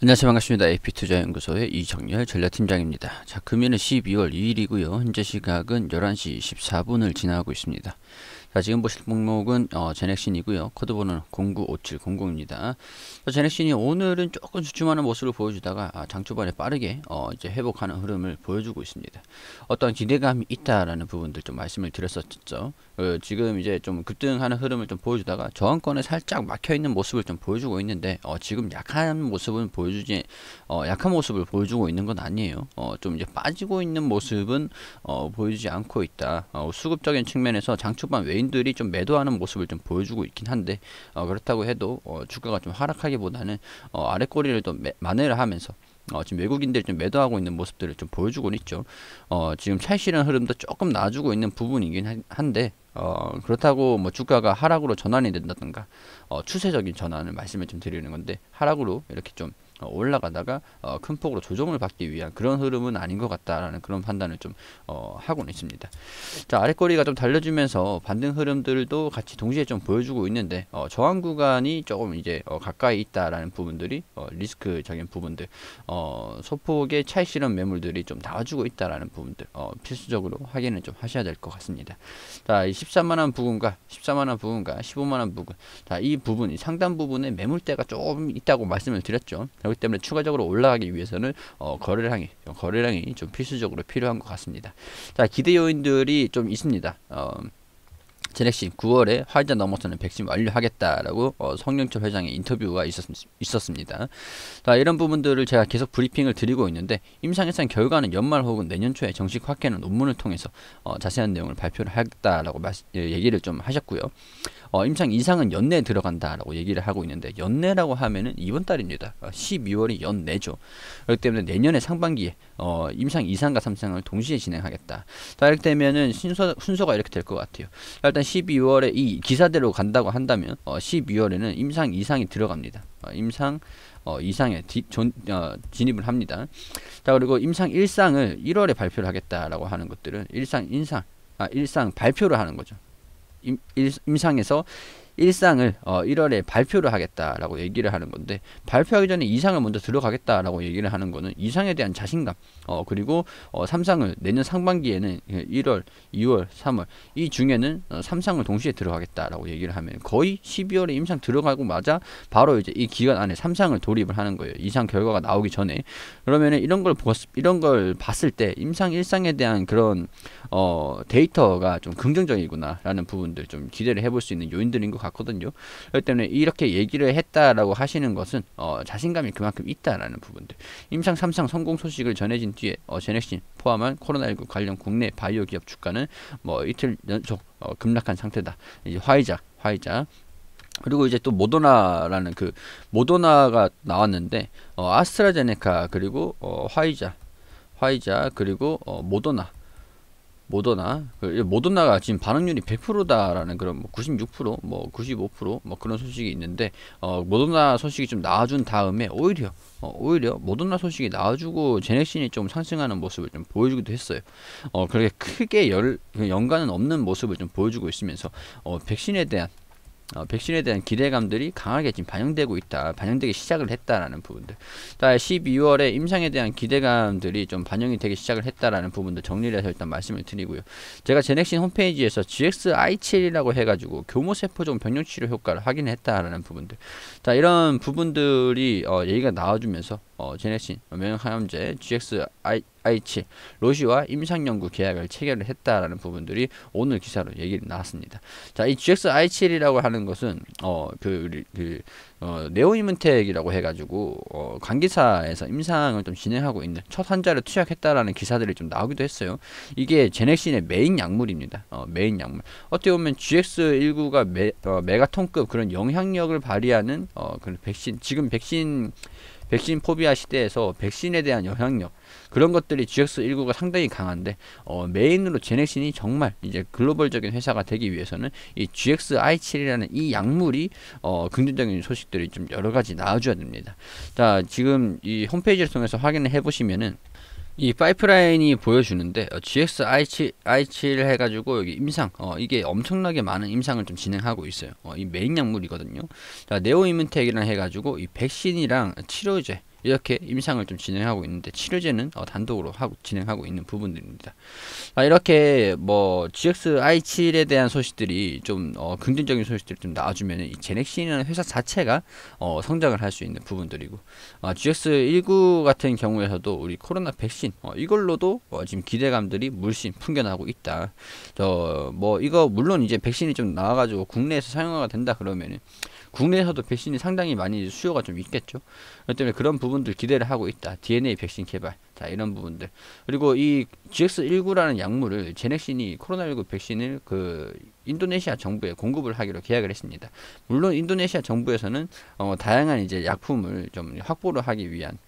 안녕하세요 반갑습니다. AP투자연구소의 이정열 전략팀장입니다. 자 금일은 12월 2일이고요. 현재 시각은 11시 14분을 지나고 있습니다. 자 지금 보실 목록은 어, 제넥신이고요. 코드번호는 095700입니다. 자, 제넥신이 오늘은 조금 주춤하는 모습을 보여주다가 아, 장 초반에 빠르게 어, 이제 회복하는 흐름을 보여주고 있습니다. 어떤 기대감이 있다라는 부분들 좀 말씀을 드렸었죠. 어, 지금 이제 좀 급등하는 흐름을 좀 보여주다가 저항권에 살짝 막혀있는 모습을 좀 보여주고 있는데 어, 지금 약한 모습은 보여주지 어, 약한 모습을 보여주고 있는 건 아니에요 어, 좀 이제 빠지고 있는 모습은 어, 보여주지 않고 있다 수급적인 측면에서 장초반 외인들이 좀 매도하는 모습을 좀 보여주고 있긴 한데 그렇다고 해도 주가가 좀 하락하기보다는 아래 꼬리를 좀 만회를 하면서 어, 지금 외국인들 좀 매도하고 있는 모습들을 좀 보여주고 있죠. 어, 지금 차실현 흐름도 조금 나아지고 있는 부분이긴 한데 어, 그렇다고 뭐 주가가 하락으로 전환이 된다든가 어, 추세적인 전환을 말씀을 좀 드리는 건데 하락으로 이렇게 좀 어, 올라가다가 어, 큰 폭으로 조정을 받기 위한 그런 흐름은 아닌 것 같다라는 그런 판단을 좀 어, 하고는 있습니다. 자 아래거리가 좀 달려주면서 반등 흐름들도 같이 동시에 좀 보여주고 있는데 어, 저항 구간이 조금 이제 어, 가까이 있다라는 부분들이 어, 리스크적인 부분들 소폭의 차익 실현 매물들이 좀 나와주고 있다라는 부분들 필수적으로 확인을 좀 하셔야 될 것 같습니다. 자이 14만원 부분과 14만원 부분과 15만원 부분 자이 부분 이 상단 부분에 매물대가 조금 있다고 말씀을 드렸죠. 그렇기 때문에 추가적으로 올라가기 위해서는 어, 거래량이 거래량이 좀 필수적으로 필요한 것 같습니다. 자 기대 요인들이 좀 있습니다. 어, 제넥신 9월에 화이자 넘어서는 백신 완료하겠다라고 어, 성령철 회장의 인터뷰가 있었, 있었습니다. 자, 이런 부분들을 제가 계속 브리핑을 드리고 있는데 임상일상 결과는 연말 혹은 내년 초에 정식 확회는 논문을 통해서 어, 자세한 내용을 발표를 하겠다라고 말, 예, 얘기를 좀 하셨고요. 어, 임상 이상은 연내 들어간다라고 얘기를 하고 있는데 연내라고 하면은 이번 달입니다. 12월이 어, 연내죠. 그렇기 때문에 내년에 상반기에 어, 임상 이상과 삼상을 동시에 진행하겠다. 자, 이렇게 되면은 순서, 순서가 이렇게 될 것 같아요. 일단 12월에 이 기사대로 간다고 한다면 어, 12월에는 임상 이상이 들어갑니다. 어, 임상 어, 이상에 디, 존, 어, 진입을 합니다. 자 그리고 임상 일상을 1월에 발표를 하겠다라고 하는 것들은 일상 인상 아 일상 발표를 하는 거죠. 임, 상에서 일상을 어 1월에 발표를 하겠다라고 얘기를 하는 건데 발표하기 전에 이상을 먼저 들어가겠다라고 얘기를 하는 거는 이상에 대한 자신감 어 그리고 어삼상을 내년 상반기에는 1월, 예, 2월, 3월 이 중에는 어 3상을 동시에 들어가겠다라고 얘기를 하면 거의 12월에 임상 들어가고 맞아 바로 이제 이 기간 안에 삼상을 돌입을 하는 거예요. 이상 결과가 나오기 전에 그러면은 이런 걸 보, 았 이런 걸 봤을 때 임상 일상에 대한 그런 어 데이터가 좀 긍정적이구나라는 부분들 좀 기대를 해볼 수 있는 요인들인 것 같아요. 같거든요. 그렇기 때문에 이렇게 얘기를 했다라고 하시는 것은 어, 자신감이 그만큼 있다라는 부분들. 임상 3상 성공 소식을 전해진 뒤에 어, 제넥신 포함한 코로나19 관련 국내 바이오 기업 주가는 뭐 이틀 연속 어, 급락한 상태다. 이제 화이자, 화이자. 그리고 이제 또 모더나라는 그 모더나가 나왔는데 어, 아스트라제네카 그리고 어, 화이자, 화이자 그리고 어, 모더나 모더나 그 모더나가 지금 반응률이 100%다라는 그런 뭐 96%, 뭐 95%, 뭐 그런 소식이 있는데 어, 모더나 소식이 좀 나아준 다음에 오히려 어, 오히려 모더나 소식이 나아주고 제넥신이 좀 상승하는 모습을 좀 보여주기도 했어요. 어, 그렇게 크게 열, 그 연관은 없는 모습을 좀 보여주고 있으면서 어, 백신에 대한 어, 백신에 대한 기대감들이 강하게 지금 반영되고 있다. 반영되기 시작을 했다라는 부분들. 12월에 임상에 대한 기대감들이 좀 반영이 되기 시작을 했다라는 부분도 정리를 해서 일단 말씀을 드리고요. 제가 제넥신 홈페이지에서 GXI7이라고 해가지고 교모세포종 병력치료 효과를 확인했다라는 부분들. 자, 이런 부분들이 어, 얘기가 나와주면서 어, 제넥신, 면역항암제, GXI IH 로시와 임상연구 계약을 체결을 했다라는 부분들이 오늘 기사로 얘기를 나왔습니다. 자, 이 GX IHL이라고 하는 것은 어그 그, 어, 네오이문텍이라고 해가지고 어, 관계사에서 임상을 좀 진행하고 있는 첫 환자를 투약했다라는 기사들이 좀 나오기도 했어요. 이게 제넥신의 메인 약물입니다. 어, 메인 약물. 어떻게 보면 GX19가 메, 어, 메가톤급 그런 영향력을 발휘하는 어, 그런 백신 지금 백신 백신 포비아 시대에서 백신에 대한 영향력 그런 것들이 GX19가 상당히 강한데 어, 메인으로 제넥신이 정말 이제 글로벌적인 회사가 되기 위해서는 이 GXI7이라는 이 약물이 어, 긍정적인 소식들이 좀 여러 가지 나와줘야 됩니다. 자 지금 이 홈페이지를 통해서 확인을 해보시면은 이 파이프라인이 보여주는데 어, GX i7 i7 해가지고 여기 임상 어, 이게 엄청나게 많은 임상을 좀 진행하고 있어요. 어, 이 메인 약물이거든요. 자 네오 이문텍이랑 해가지고 이 백신이랑 치료제 이렇게 임상을 좀 진행하고 있는데 치료제는 어, 단독으로 하고 진행하고 있는 부분들입니다. 아, 이렇게 뭐 GXI7에 대한 소식들이 좀 어, 긍정적인 소식들이 좀 나와주면 이 제넥신이라는 회사 자체가 어, 성장을 할 수 있는 부분들이고 아, GX19 같은 경우에서도 우리 코로나 백신 어, 이걸로도 어, 지금 기대감들이 물씬 풍겨나고 있다. 저 뭐 이거 물론 이제 백신이 좀 나와가지고 국내에서 사용화가 된다 그러면은 국내에서도 백신이 상당히 많이 수요가 좀 있겠죠. 그렇기 때문에 그런 부분들 기대를 하고 있다. DNA 백신 개발. 자, 이런 부분들. 그리고 이 GX19라는 약물을 제넥신이 코로나19 백신을 그 인도네시아 정부에 공급을 하기로 계약을 했습니다. 물론 인도네시아 정부에서는 어, 다양한 이제 약품을 좀 확보를 하기 위한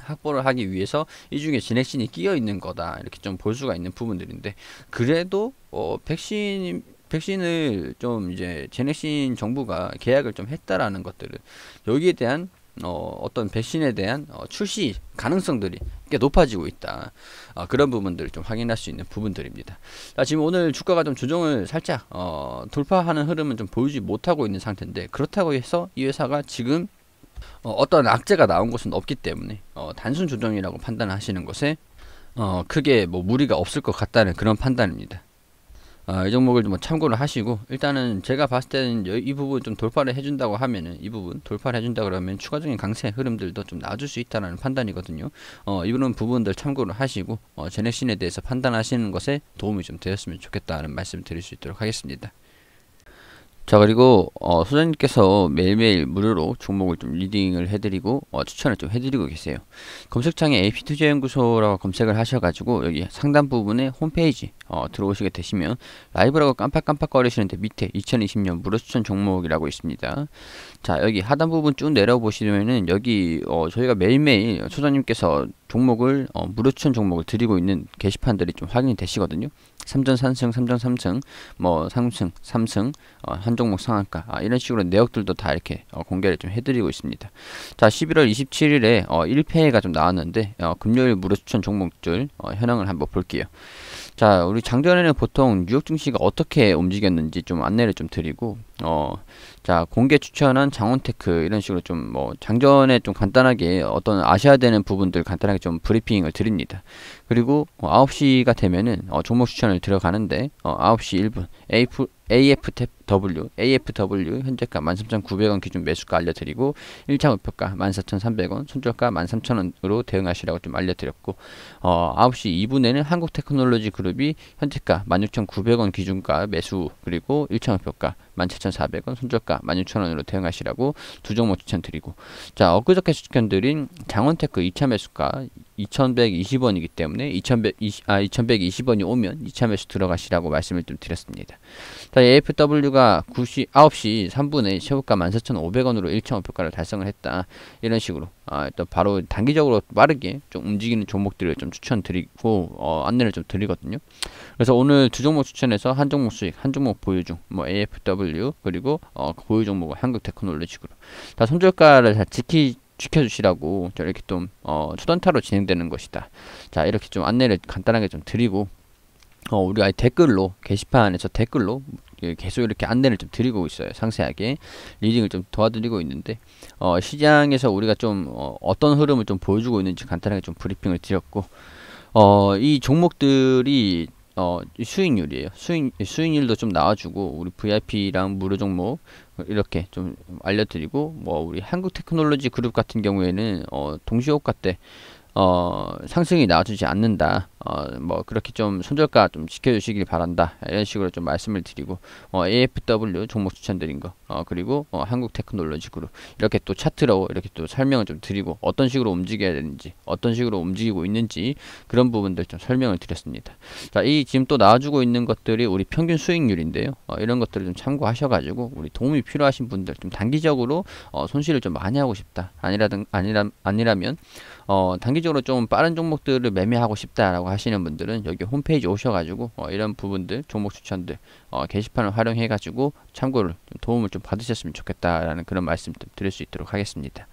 확보를 하기 위해서 이 중에 진핵신이 끼어 있는 거다 이렇게 좀 볼 수가 있는 부분들인데 그래도 어, 백신 백신을 좀 이제 제넥신 정부가 계약을 좀 했다라는 것들을 여기에 대한 어, 어떤 백신에 대한 어, 출시 가능성들이 꽤 높아지고 있다. 어, 그런 부분들을 좀 확인할 수 있는 부분들입니다. 자, 지금 오늘 주가가 좀 조정을 살짝 어, 돌파하는 흐름은 좀 보이지 못하고 있는 상태인데 그렇다고 해서 이 회사가 지금 어, 어떤 악재가 나온 것은 없기 때문에 어, 단순 조정이라고 판단하시는 것에 어, 크게 뭐 무리가 없을 것 같다는 그런 판단입니다. 아, 이 종목을 좀 참고를 하시고 일단은 제가 봤을 때는 이 부분 좀 돌파를 해준다고 하면은 이 부분 돌파를 해준다 그러면 추가적인 강세 흐름들도 좀 나아줄 수있다는 판단이거든요. 어, 이런 부분들 참고를 하시고 어, 제넥신에 대해서 판단하시는 것에 도움이 좀 되었으면 좋겠다는 말씀 드릴 수 있도록 하겠습니다. 자 그리고 어, 소장님께서 매일매일 무료로 종목을 좀 리딩을 해드리고 어, 추천을 좀 해드리고 계세요 검색창에 AP투자연구소라고 검색을 하셔가지고 여기 상단 부분에 홈페이지 어, 들어오시게 되시면 라이브라고 깜빡깜빡 거리시는데 밑에 2020년 무료 추천 종목이라고 있습니다 자 여기 하단 부분 쭉 내려보시면은 여기 어, 저희가 매일매일 소장님께서 종목을 어, 무료 추천 종목을 드리고 있는 게시판들이 좀 확인이 되시거든요. 3전 3승, 3전 3승, 뭐 3승, 3승, 어, 한 종목 상한가 아, 이런 식으로 내역들도 다 이렇게 어, 공개를 좀 해드리고 있습니다. 자 11월 27일에 어, 1회가 좀 나왔는데 어, 금요일 무료 추천 종목들 어, 현황을 한번 볼게요. 자 우리 작년에는 보통 뉴욕 증시가 어떻게 움직였는지 좀 안내를 좀 드리고 어, 자, 공개 추천한 장원테크 이런 식으로 좀 뭐 장전에 좀 간단하게 어떤 아셔야 되는 부분들 간단하게 좀 브리핑을 드립니다. 그리고 어, 9시가 되면은 어, 종목 추천을 들어가는데 어, 9시 1분 AF, AFW, AFW 현재가 13,900원 기준 매수가 알려드리고 1차 목표가 14,300원, 손절가 13,000원으로 대응하시라고 좀 알려드렸고 어, 9시 2분에는 한국테크놀로지 그룹이 현재가 16,900원 기준가 매수 그리고 1차 목표가 17,400원 손절가 16,000원으로 대응하시라고 두 종목 추천드리고 자 엊그저께 추천드린 장원테크 2차 매수가 2120원이기 때문에 2120, 아, 2120원이 오면 이참에 서 들어가시라고 말씀을 좀 드렸습니다. 자, AFW가 9시, 9시 3분에 최고가 14,500원으로 1차 목표가를 달성을 했다. 이런 식으로 아, 일 바로 단기적으로 빠르게 좀 움직이는 종목들을 좀 추천드리고 어, 안내를 좀 드리거든요. 그래서 오늘 두 종목 추천해서 한 종목 수익, 한 종목 보유 중, 뭐 AFW 그리고 어, 그 보유 종목 한국 테크놀로지로 다 손절가를 지키 지켜주시라고 이렇게 좀 어, 초단타로 진행되는 것이다. 자 이렇게 좀 안내를 간단하게 좀 드리고 어, 우리 아이 댓글로 게시판에서 댓글로 계속 이렇게 안내를 좀 드리고 있어요. 상세하게 리딩을 좀 도와드리고 있는데 어, 시장에서 우리가 좀 어, 떤 흐름을 좀 보여주고 있는지 간단하게 좀 브리핑을 드렸고 어, 이 종목들이 어, 수익률이에요. 수익, 수익률도 좀 나와주고, 우리 VIP랑 무료 종목, 이렇게 좀 알려드리고, 뭐, 우리 한국 테크놀로지 그룹 같은 경우에는, 어, 동시호가 때, 어, 상승이 나와주지 않는다. 어, 뭐 그렇게 좀 손절가 좀 지켜주시길 바란다. 이런 식으로 좀 말씀을 드리고 어, AFW 종목 추천드린 거 어, 그리고 어, 한국 테크놀로지 그룹 이렇게 또 차트로 이렇게 또 설명을 좀 드리고 어떤 식으로 움직여야 되는지 어떤 식으로 움직이고 있는지 그런 부분들 좀 설명을 드렸습니다. 자, 이 지금 또 나와주고 있는 것들이 우리 평균 수익률인데요. 어, 이런 것들을 좀 참고하셔가지고 우리 도움이 필요하신 분들 좀 단기적으로 어, 손실을 좀 많이 하고 싶다. 아니라든 아니라 아니라면 어, 단기적으로 상대적으로 좀 빠른 종목들을 매매하고 싶다라고 하시는 분들은 여기 홈페이지 오셔가지고 어, 이런 부분들 종목 추천들 어, 게시판을 활용해가지고 참고를 좀 도움을 좀 받으셨으면 좋겠다라는 그런 말씀 드릴 수 있도록 하겠습니다.